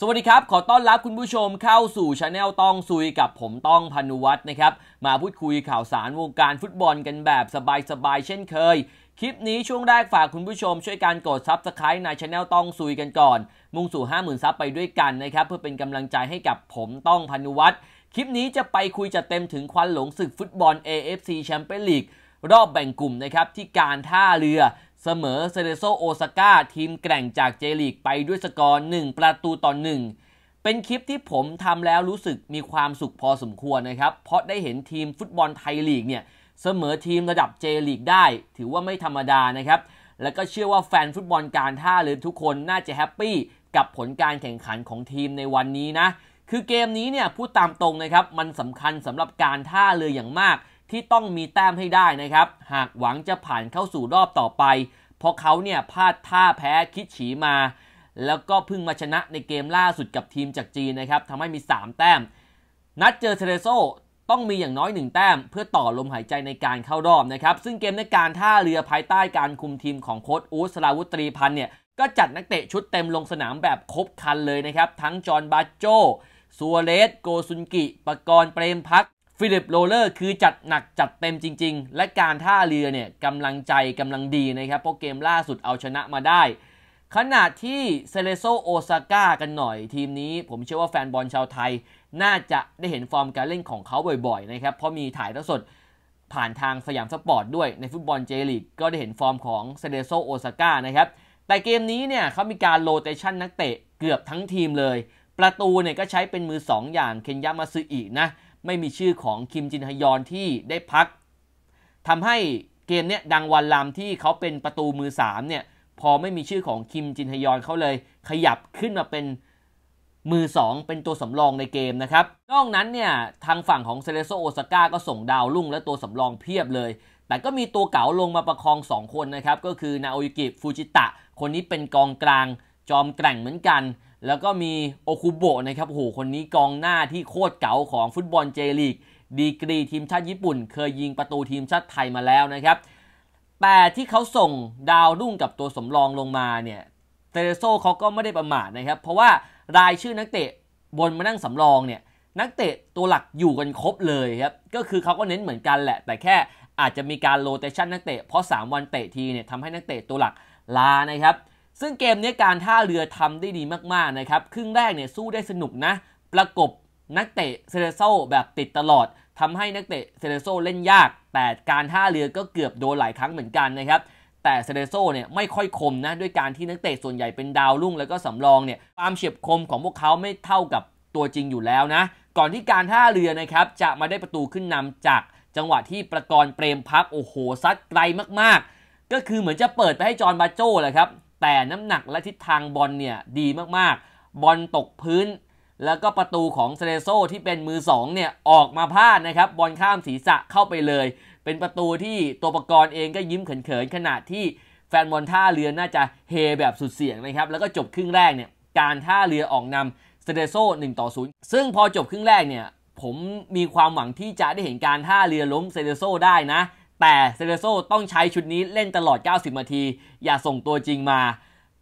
สวัสดีครับ ขอต้อนรับคุณผู้ชมเข้าสู่ชาแนลต้องซุยกับผมต้องพนุวัฒน์นะครับ มาพูดคุยข่าวสารวงการฟุตบอลกันแบบสบายๆเช่นเคย คลิปนี้ช่วงแรกฝากคุณผู้ชมช่วยการกดซับสไครต์ในช anel ต้องซุยกันก่อน มุ่งสู่50,000ซับไปด้วยกันนะครับ เพื่อเป็นกำลังใจให้กับผมต้องพนุวัฒน์คลิปนี้จะไปคุยจะเต็มถึงควันหลงศึกฟุตบอล AFC แชมเปี้ยนลีกรอบแบ่งกลุ่มนะครับที่การท่าเรือเสมอเซเรโซโอซาก้าทีมแกร่งจากเจลีกไปด้วยสกอร์ 1 ประตูต่อ1เป็นคลิปที่ผมทำแล้วรู้สึกมีความสุขพอสมควรนะครับเพราะได้เห็นทีมฟุตบอลไทยลีกเนี่ย เสมอทีมระดับเจลีกได้ถือว่าไม่ธรรมดานะครับ และก็เชื่อว่าแฟนฟุตบอลการท่าเรือทุกคนน่าจะแฮปปี้ กับผลการแข่งขันของทีมในวันนี้นะคือเกมนี้เนี่ยพูดตามตรงนะครับมันสำคัญสำหรับการท่าเรืออย่างมากที่ต้องมีแต้มให้ได้นะครับ หากหวังจะผ่านเข้าสู่รอบต่อไป เพราะเขาเนี่ยพลาดท่าแพ้คิดฉีมา แล้วก็เพิ่งมาชนะในเกมล่าสุดกับทีมจากจีนนะครับทำให้มี 3 แต้ม นัดเจอเทเรโซต้องมีอย่างน้อย 1 แต้ม เพื่อต่อลมหายใจในการเข้ารอบนะครับ ซึ่งเกมในการท่าเรือภายใต้การคุมทีมของโค้ชอูสลาวุตรีพันเนี่ยก็จัดนักเตะชุดเต็มลงสนามแบบครบคันเลยนะครับ ทั้งจอห์นบาโจ ซัวเรส โกซุนกิ ปกรณ์เปรมพักฟิลิปโรเลอร์คือจัดหนักจัดเต็มจริง ๆ และการท่าเรือเนี่ยกำลังใจกำลังดีนะครับ เพราะเกมล่าสุดเอาชนะมาได้ขณะที่เซเลโซโอซาก้ากันหน่อยทีมนี้ ผมเชื่อว่าแฟนบอลชาวไทย น่าจะได้เห็นฟอร์มการเล่นของเขาบ่อย ๆ นะครับ เพราะมีถ่ายทอดสดผ่านทางสยามสปอร์ตด้วยในฟุตบอลเจลีกก็ได้เห็นฟอร์มของเซเลโซโอซาก้านะครับแต่เกมนี้เนี่ยเขามีการโลเตชันนักเตะเกือบทั้งทีมเลยประตูเนี่ยก็ใช้เป็นมือ 2 อย่างเคนยามาซึอินะไม่มีชื่อของคิมจินฮยอนที่ได้พัก ทำให้เกมเนี้ยดังวันลามที่เขาเป็นประตูมือ3เนี่ยพอไม่มีชื่อของคิมจินฮยอนเขาเลย ขยับขึ้นมาเป็นมือ 2 เป็นตัวสำรองในเกมนะครับนอกนั้นเนี่ย ทางฝั่งของเซเลโซโอซาก้าก็ส่งดาวรุ่ง และตัวสำรองเพียบเลย แต่ก็มีตัวเก๋าลงมาประคอง 2 คนนะครับ ก็คือนาโอยุกิฟูจิตะคนนี้เป็นกองกลางจอมแกร่งเหมือนกันแล้วก็มีโอคุโบะนะครับโห คนนี้กองหน้าที่โคตรเก๋าของฟุตบอลเจลีกดีกรีทีมชาติญี่ปุ่น เคยยิงประตูทีมชาติไทยมาแล้วนะครับ แต่ที่เขาส่งดาวรุ่งกับตัวสำรองลงมาเนี่ย เตเรโซเขาก็ไม่ได้ประมาทนะครับ เพราะว่ารายชื่อนักเตะบนมานั่งสำรองเนี่ย นักเตะตัวหลักอยู่กันครบเลยครับ ก็คือเขาก็เน้นเหมือนกันแหละ แต่แค่อาจจะมีการโรเตชันนักเตะเพราะ3 วันเตะทีเนี่ยทำให้นักเตะตัวหลักลานะครับซึ่งเกมนี้การท่าเรือทำได้ดีมากๆนะครับ ครึ่งแรกเนี่ยสู้ได้สนุกนะ ประกบนักเตะเซเรโซแบบติดตลอด ทำให้นักเตะเซเรโซเล่นยาก แต่การท่าเรือก็เกือบโดนหลายครั้งเหมือนกันนะครับ แต่เซเรโซเนี่ยไม่ค่อยคมนะ ด้วยการที่นักเตะส่วนใหญ่เป็นดาวรุ่งแล้วก็สำรองเนี่ยความเฉียบคมของพวกเขาไม่เท่ากับตัวจริงอยู่แล้วนะ ก่อนที่การท่าเรือนะครับจะมาได้ประตูขึ้นนำจากจังหวะที่ประกรณ์เปรมพักโอ้โหซัดไกลมากๆ ก็คือเหมือนจะเปิดไปให้จอร์นบาโจ้แหละครับแต่น้ำหนักและทิศทางบอลเนี่ยดีมากๆ บอลตกพื้น แล้วก็ประตูของเซเลโซที่เป็นมือ 2 เนี่ย ออกมาพลาดนะครับบอลข้ามศีรษะเข้าไปเลย เป็นประตูที่ตัวประกรณ์เองก็ยิ้มเขินๆขณะที่แฟนบอลท่าเรือน่าจะเฮแบบสุดเสียงนะครับ แล้วก็จบครึ่งแรกเนี่ย การท่าเรือออกนำเซเดโซ่1ต่อ0ซึ่งพอจบครึ่งแรกเนี่ยผมมีความหวังที่จะได้เห็นการท่าเรือล้มเซเดโซ่ได้นะแต่เซเลโซต้องใช้ชุดนี้เล่นตลอด 90 นาที อย่าส่งตัวจริงมา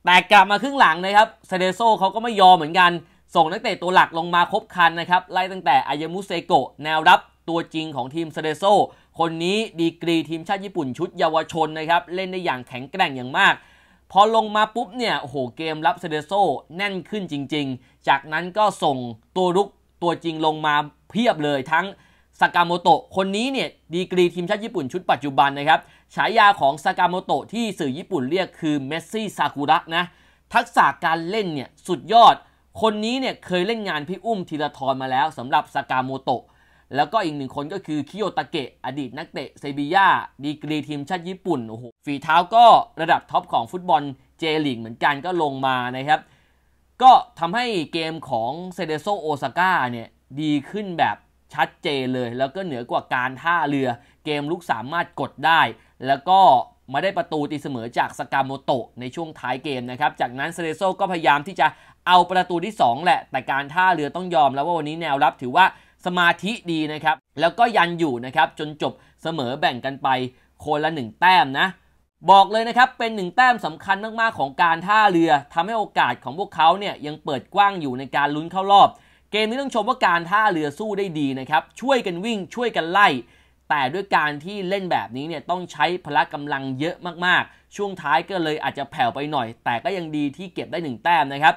แต่กลับมาครึ่งหลังนะครับเซเลโซเขาก็ไม่ยอมเหมือนกัน ส่งนักเตะตัวหลักลงมาครบคันนะครับ ไล่ตั้งแต่อายามุเซโกะแนวรับตัวจริงของทีมเซเลโซ คนนี้ดีกรีทีมชาติญี่ปุ่นชุดเยาวชนนะครับ เล่นได้อย่างแข็งแกร่งอย่างมาก พอลงมาปุ๊บเนี่ยโอ้โหเกมรับเซเดโซแน่นขึ้นจริง ๆ จากนั้นก็ส่งตัวรุกตัวจริงลงมาเพียบเลยทั้งสากาโมโตะคนนี้เนี่ย ดีกรีทีมชาติญี่ปุ่นชุดปัจจุบันนะครับ ฉายาของสากาโมโตะที่สื่อญี่ปุ่นเรียกคือเมสซี่ซากุระนะ ทักษะการเล่นเนี่ย สุดยอด คนนี้เนี่ยเคยเล่นงานพี่อุ้มธีรทรมาแล้วสำหรับสากาโมโตะแล้วก็อีกหนึ่งคนก็คือคิโยตะเกะอดีตนักเตะเซบีย่า ดีกรีทีมชาติญี่ปุ่น โอ้โหฝีเท้าก็ระดับท็อปของฟุตบอลเจลิงเหมือนกันก็ลงมานะครับก็ทำให้เกมของเซเดโซโอซาก้าเนี่ยดีขึ้นแบบชัดเจนเลย แล้วก็เหนือกว่าการท่าเรือเกมลุกสามารถกดได้ แล้วก็มาได้ประตูตีเสมอจากสกามโมโตะในช่วงท้ายเกม นะครับ จากนั้นเซเลโซก็พยายามที่จะเอาประตูที่ 2แหละ แต่การท่าเรือต้องยอม แล้วว่าวันนี้แนวรับถือว่าสมาธิดีนะครับ แล้วก็ยันอยู่นะครับ จนจบเสมอแบ่งกันไปคนละ 1 แต้มนะบอกเลยนะครับเป็น1แต้มสำคัญมากๆของการท่าเรือ ทำให้โอกาสของพวกเขาเนี่ยยังเปิดกว้างอยู่ในการลุ้นเข้ารอบเกมนี้ต้องชมว่าการท่าเรือสู้ได้ดีนะครับ ช่วยกันวิ่งช่วยกันไล่ แต่ด้วยการที่เล่นแบบนี้เนี่ยต้องใช้พละกำลังเยอะมากๆ ช่วงท้ายก็เลยอาจจะแผ่วไปหน่อย แต่ก็ยังดีที่เก็บได้1แต้มนะครับ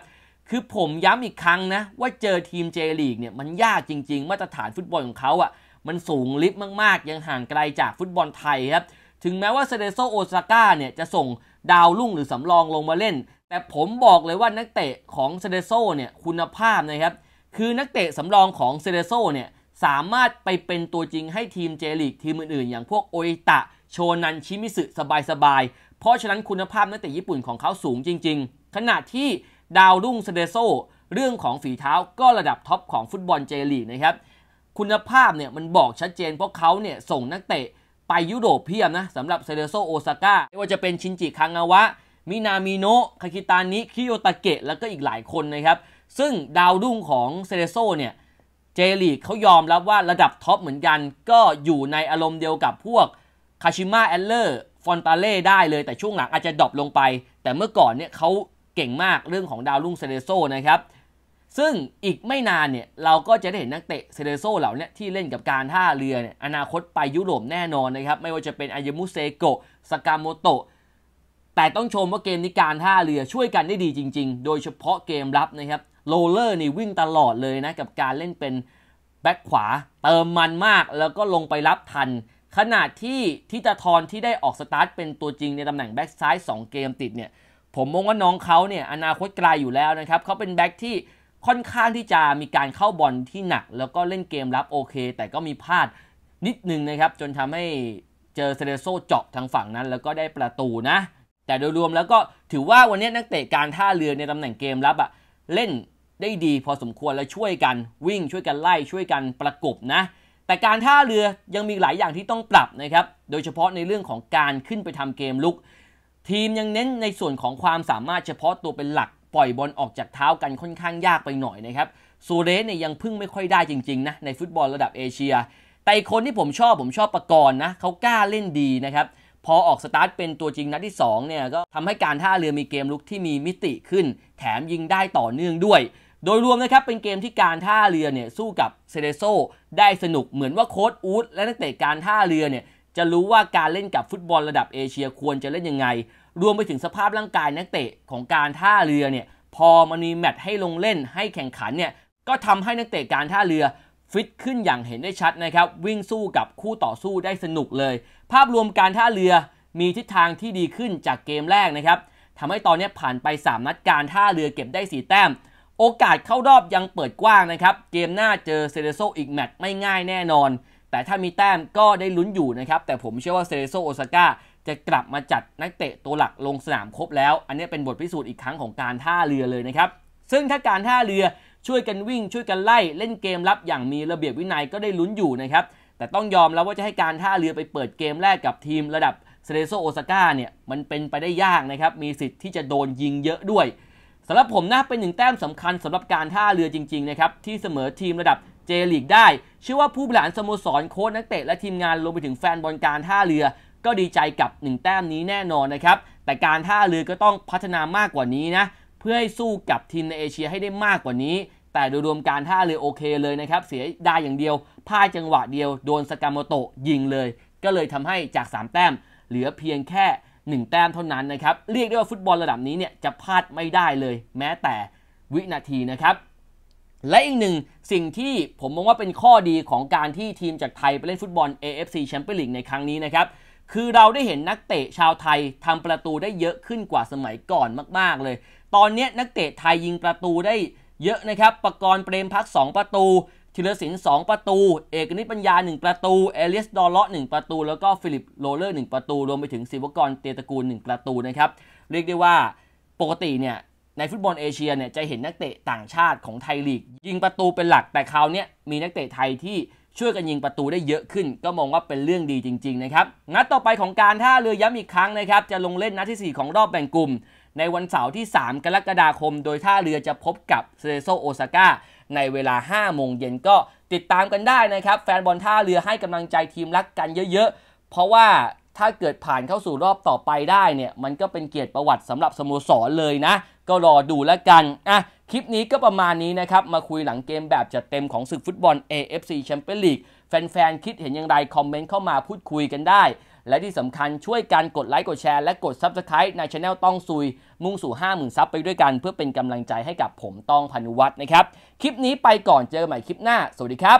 คือผมย้ำอีกครั้งนะ ว่าเจอทีมเจลีกเนี่ยมันยากจริง ๆ มาตรฐานฟุตบอลของเขาอะ่ะมันสูงลิฟต์มากๆ ยังห่างไกลจากฟุตบอลไทยครับถึงแม้ว่าเซเดโซโอซาก้าเนี่ยจะส่งดาวรุ่งหรือสำรองลงมาเล่นแต่ผมบอกเลยว่านักเตะของเซเดโซเนี่ยคุณภาพนะครับคือนักเตะสำรองของเซเลโซเนี่ยสามารถไปเป็นตัวจริงให้ทีมเจลีกทีมอื่นๆ อย่างพวกโอิตะ โชนันชิมิสึสบายๆ เพราะฉะนั้นคุณภาพนักเตะญี่ปุ่นของเขาสูงจริงๆ ขณะที่ดาวรุ่งเซเรโซเรื่องของฝีเท้าก็ระดับท็อปของฟุตบอลเจลีกนะครับ คุณภาพเนี่ยมันบอกชัดเจนเพราะเขาเนี่ยส่งนักเตะไปยุโรปเพียบนะสำหรับเซเรโซโอซาก้าไม่ว่าจะเป็นชินจิคังอาวะมินามิโนะคาคิตานิคิโยตะเกะแล้วก็อีกหลายคนนะครับซึ่งดาวรุ่งของเซเรโซเนี่ย เจลีกเขายอมรับว่าระดับท็อปเหมือนกัน ก็อยู่ในอารมณ์เดียวกับพวกคาชิมาแอลเลอร์ฟอนตาเล่ได้เลย แต่ช่วงหลังอาจจะดรอปลงไป แต่เมื่อก่อนเนี่ยเขาเก่งมากเรื่องของดาวรุ่งเซเรโซนะครับ ซึ่งอีกไม่นานเนี่ย เราก็จะได้เห็นนักเตะเซเรโซเหล่านี้ที่เล่นกับการท่าเรือเนี่ยอนาคตไปยุโรปแน่นอนนะครับไม่ว่าจะเป็นอายมุเซโกะสกามโมโตะแต่ต้องชมว่าเกมนี้การท่าเรือช่วยกันได้ดีจริง ๆ โดยเฉพาะเกมรับนะครับโรเลอร์นี่วิ่งตลอดเลยนะ กับการเล่นเป็น แบ็คขวาเติมมันมากแล้วก็ลงไปรับทันขณะที่ ทิตาทรที่ได้ออกสตาร์ท เป็นตัวจริงในตำแหน่งแบ็คซ้าย2 เกมติดเนี่ย ผมมองว่าน้องเขาเนี่ยอนาคตไกลอยู่แล้วนะครับเขาเป็นแบ็คที่ค่อนข้างที่จะมีการเข้าบอลที่หนักแล้วก็เล่นเกมรับโอเค แต่ก็มีพลาดนิดนึงนะครับจนทำให้เจอเซเรโซเจาะทางฝั่งนั้น แล้วก็ได้ประตูนะ แต่โดยรวมแล้วก็ถือว่าวันนี้นักเตะการท่าเรือในตำแหน่งเกมรับอะเล่นได้ดีพอสมควรและช่วยกันวิ่งช่วยกันไล่ช่วยกันประกบนะ แต่การท่าเรือยังมีหลายอย่างที่ต้องปรับนะครับ โดยเฉพาะในเรื่องของการขึ้นไปทำเกมลุก ทีมยังเน้นในส่วนของความสามารถเฉพาะตัวเป็นหลักปล่อยบอลออกจากเท้ากันค่อนข้างยากไปหน่อยนะครับโซเรสเนี่ยยังพึ่งไม่ค่อยได้จริงๆนะในฟุตบอลระดับเอเชีย แต่คนที่ผมชอบผมชอบประกรณ์นะเขากล้าเล่นดีนะครับพอออกสตาร์ทเป็นตัวจริงนัดที่2เนี่ยก็ทำให้การท่าเรือมีเกมลุกที่มีมิติขึ้น แถมยิงได้ต่อเนื่องด้วยโดยรวมนะครับเป็นเกมที่การท่าเรือเนี่ยสู้กับเซเดโซได้สนุกเหมือนว่าโค้ดอูดและนักเตะการท่าเรือเนี่ยจะรู้ว่าการเล่นกับฟุตบอลระดับเอเชียควรจะเล่นยังไง รวมไปถึงสภาพร่างกายนักเตะของการท่าเรือเนี่ยพอมันมีแมตช์ให้ลงเล่นให้แข่งขันเนี่ยก็ทำให้นักเตะการท่าเรือฟิตขึ้นอย่างเห็นได้ชัดนะครับวิ่งสู้กับคู่ต่อสู้ได้สนุกเลย ภาพรวมการท่าเรือมีทิศทางที่ดีขึ้นจากเกมแรกนะครับทำให้ตอนนี้ผ่านไป3นัดการท่าเรือเก็บได้4แต้มโอกาสเข้ารอบยังเปิดกว้างนะครับ เกมหน้าเจอเซเรโซอีกแมตช์ไม่ง่ายแน่นอน แต่ถ้ามีแต้มก็ได้ลุ้นอยู่นะครับ แต่ผมเชื่อว่าเซเรโซโอซาก้าจะกลับมาจัดนักเตะตัวหลักลงสนามครบแล้ว อันนี้เป็นบทพิสูจน์อีกครั้งของการท่าเรือเลยนะครับ ซึ่งถ้าการท่าเรือช่วยกันวิ่งช่วยกันไล่ เล่นเกมรับอย่างมีระเบียบวินัยก็ได้ลุ้นอยู่นะครับ แต่ต้องยอมแล้วว่าจะให้การท่าเรือไปเปิดเกมแรกกับทีมระดับเซเรโซโอซาก้าเนี่ยมันเป็นไปได้ยากนะครับ มีสิทธิ์ที่จะโดนยิงเยอะด้วยสำหรับผมนะเป็นหนึ่งแต้มสำคัญสำหรับการท่าเรือจริงๆนะครับที่เสมอทีมระดับเจลีกได้ เชื่อว่าผู้บริหารสโมสรโค้ชนักเตะและทีมงานรวมไปถึงแฟนบอลการท่าเรือก็ดีใจกับหนึ่งแต้มนี้แน่นอนนะครับแต่การท่าเรือก็ต้องพัฒนามากกว่านี้นะเพื่อให้สู้กับทีมในเอเชียให้ได้มากกว่านี้ แต่โดยรวมการท่าเรือโอเคเลยนะครับเสียได้อย่างเดียวพลาดจังหวะเดียวโดนสกามโตะยิงเลย ก็เลยทำให้จาก3แต้มเหลือเพียงแค่1 แต้มเท่านั้น นะครับ เรียกได้ว่าฟุตบอลระดับนี้เนี่ย จะพลาดไม่ได้เลย แม้แต่วินาทีนะครับ และอีกหนึ่งสิ่งที่ผมมองว่าเป็นข้อดีของการที่ทีมจากไทยไปเล่นฟุตบอล AFC แชมเปี้ยนลีกในครั้งนี้นะครับ คือเราได้เห็นนักเตะชาวไทยทำประตูได้เยอะขึ้นกว่าสมัยก่อนมาก ๆ เลย ตอนนี้นักเตะไทยยิงประตูได้เยอะนะครับประกรณ์เปรมพัก2ประตูธีรสิน 2 ประตู เอกนิตปัญญา 1 ประตู เอลิส ดอลเลาะ1 ประตู แล้วก็ ฟิลิปโรเลอร์ 1 ประตู รวมไปถึงศิวกรเตตะกูล 1 ประตูนะครับ เรียกได้ว่าปกติเนี่ย ในฟุตบอลเอเชียเนี่ย จะเห็นนักเตะต่างชาติของไทยลีก ยิงประตูเป็นหลัก แต่คราวนี้มีนักเตะไทยที่ช่วยกันยิงประตูได้เยอะขึ้น ก็มองว่าเป็นเรื่องดีจริงๆนะครับ นัดต่อไปของการท่าเรือย้ำอีกครั้งนะครับ จะลงเล่นนัดที่ 4 ของรอบแบ่งกลุ่ม ในวันเสาร์ที่ 3 กรกฎาคม โดยท่าเรือจะพบกับเซเโซโอซาก้าในเวลา 5 โมงเย็นก็ติดตามกันได้นะครับ แฟนบอลท่าเรือให้กำลังใจทีมรักกันเยอะๆ เพราะว่าถ้าเกิดผ่านเข้าสู่รอบต่อไปได้เนี่ย มันก็เป็นเกียรติประวัติสำหรับสโมสรเลยนะ ก็รอดูแล้วกันอ่ะคลิปนี้ก็ประมาณนี้นะครับ มาคุยหลังเกมแบบจัดเต็มของศึกฟุตบอล AFC Champions League แฟนๆคิดเห็นอย่างไรคอมเมนต์เข้ามาพูดคุยกันได้และที่สำคัญช่วยกันกดไลค์กดแชร์และกด Subscribe ในช anel ต้องซุย มุ่งสู่ 50,000ซับไปด้วยกัน เพื่อเป็นกำลังใจให้กับผมต้องพานุวัฒน์นะครับ คลิปนี้ไปก่อนเจอใหม่คลิปหน้า สวัสดีครับ